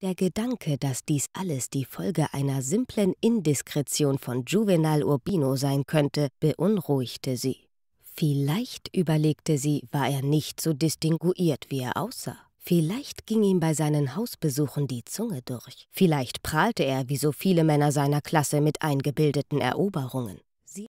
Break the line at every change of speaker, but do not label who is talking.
Der Gedanke, dass dies alles die Folge einer simplen Indiskretion von Juvenal Urbino sein könnte, beunruhigte sie. Vielleicht, überlegte sie, war er nicht so distinguiert, wie er aussah. Vielleicht ging ihm bei seinen Hausbesuchen die Zunge durch. Vielleicht prahlte er, wie so viele Männer seiner Klasse, mit eingebildeten
Eroberungen.